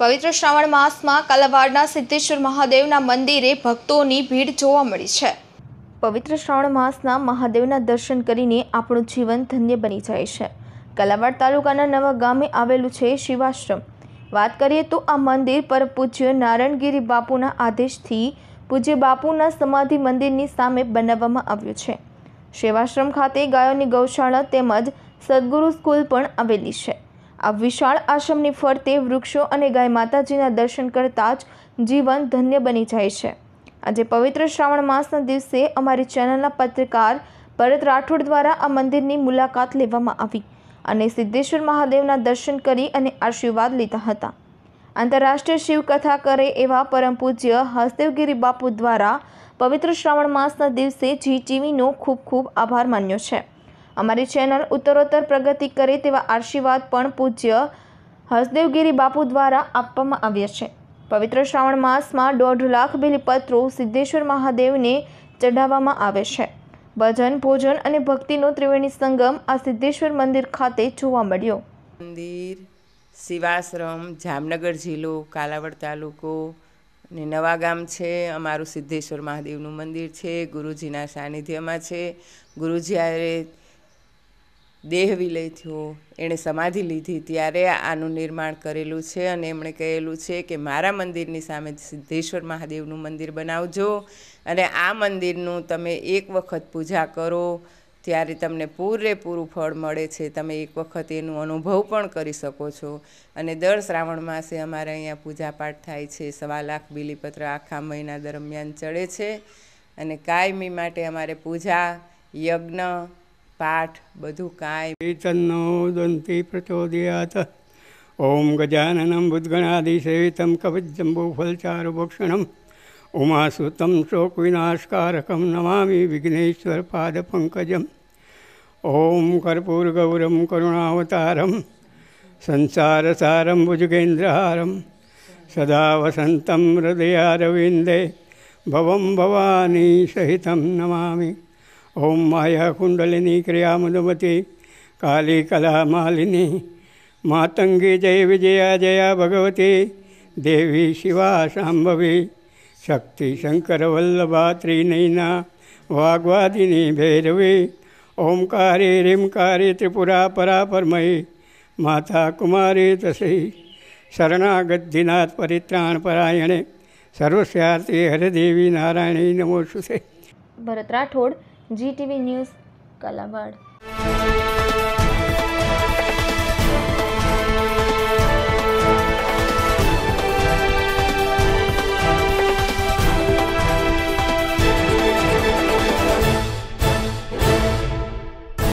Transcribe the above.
પવિત્ર શ્રાવણ માસમાં કાલાવાડના સિદ્ધેશ્વર મહાદેવના મંદિરે ભક્તોની ભીડ જોવા મળી છે પવિત્ર શ્રાવણ માસના મહાદેવના દર્શન કરીને આપણું જીવન ધન્ય બની જાય છે કલાવાડ તાલુકાના નવા ગામે આવેલું છે શિવાશ્રમ વાત કરીએ તો આ મંદિર પર પૂજ્ય નારણગીરી બાપુના આદેશથી પૂજ્ય બાપુના સમાધિ મંદિરની સામે બનાવવામાં આવ્યું છે શિવાશ્રમ ખાતે ગાયોની ગૌશાળા તેમજ સદગુરુ સ્કૂલ પણ આવેલી છે આ વિશાળ આશ્રમની ફરતે વૃક્ષો અને ગાય માતાજીના દર્શન કરતાં જ જીવન ધન્ય બની જાય છે આજે પવિત્ર શ્રાવણ માસના દિવસે અમારી ચેનલના પત્રકાર ભરત રાઠોડ દ્વારા આ મંદિરની મુલાકાત લેવામાં આવી અને સિદ્ધેશ્વર મહાદેવના દર્શન કરી અને આશીર્વાદ લીધા હતા આંતરરાષ્ટ્રીય શિવકથા કરે એવા પરમ પૂજ્ય હસદેવગીરી બાપુ દ્વારા પવિત્ર શ્રાવણ માસના દિવસે જી ટીવીનો ખૂબ ખૂબ આભાર માન્યો છે અમારી ચેનલ ઉત્તરોત્તર પ્રગતિ કરે તેવા આશીર્વાદ પણ પૂજ્ય હસદેવગીરી બાપુ દ્વારા આપવામાં આવ્યા છે પવિત્ર શ્રાવણ માસમાં દોઢ લાખ બેલીપત્રો સિદ્ધેશ્વર મહાદેવને ચઢાવવામાં આવે છે ભજન ભોજન અને ભક્તિનો ત્રિવેણી સંગમ આ સિદ્ધેશ્વર મંદિર ખાતે જોવા મળ્યો મંદિર શિવાશ્રમ જામનગર જિલ્લો કાલાવડ તાલુકો ને નવા ગામ છે અમારું સિદ્ધેશ્વર મહાદેવનું મંદિર છે ગુરુજીના સાનિધ્યમાં છે ગુરુજી દેહ વિલય થયો એણે સમાધિ લીધી ત્યારે આનું નિર્માણ કરેલું છે અને એમણે કહેલું છે કે મારા મંદિરની સામે સિદ્ધેશ્વર મહાદેવનું મંદિર બનાવજો અને આ મંદિરનું તમે એક વખત પૂજા કરો ત્યારે તમને પૂરેપૂરું ફળ મળે છે તમે એક વખત એનું અનુભવ પણ કરી શકો છો અને દર શ્રાવણ માસે અમારે અહીંયા પૂજાપાઠ થાય છે સવા લાખ બિલીપત્ર આખા મહિના દરમિયાન ચડે છે અને કાયમી માટે અમારે પૂજા યજ્ઞ પાઠ બધું કાંઈ ચેતનનો દંતી પ્રચોદયાત ઓમ ગજાનનમ ભૂતગણાદિસેવિતમ કવજ્જંબુફલચારુભક્ષણમ ઉમાસુતમ શોકવિનાશકારકમ નમામિ વિઘ્નેશ્વર પાદપંકજમ ઓમ કર્પૂરગૌરમ કરુણાવતારમ સંસારસારમ ભુજગેન્દ્રહારમ સદા વસંતમ હૃદયારવિંદે ભવમ ભવાની સહિતમ નમામી ઓમ માયા કુંડલિની ક્રિયા મધુમતી કાલી કલા માલિની માતંગી જય વિજયા જયા ભગવતી દેવી શિવા સાંભવી શક્તિ શંકર વલ્લભા ત્રિનયના વાગવાદિની ભૈરવી ઓમકારી રીમકારી ત્રિપુરા પરાપરમયી માતા કુમારી તસી શરણાગતિનાથ પરિત્રાણ પરાયણે સર્વસ્યાર્થી હરદેવી નારાયણી નમોસ્તુ ભરત રાઠોડ જીટીવી ન્યૂઝ કલાવાડ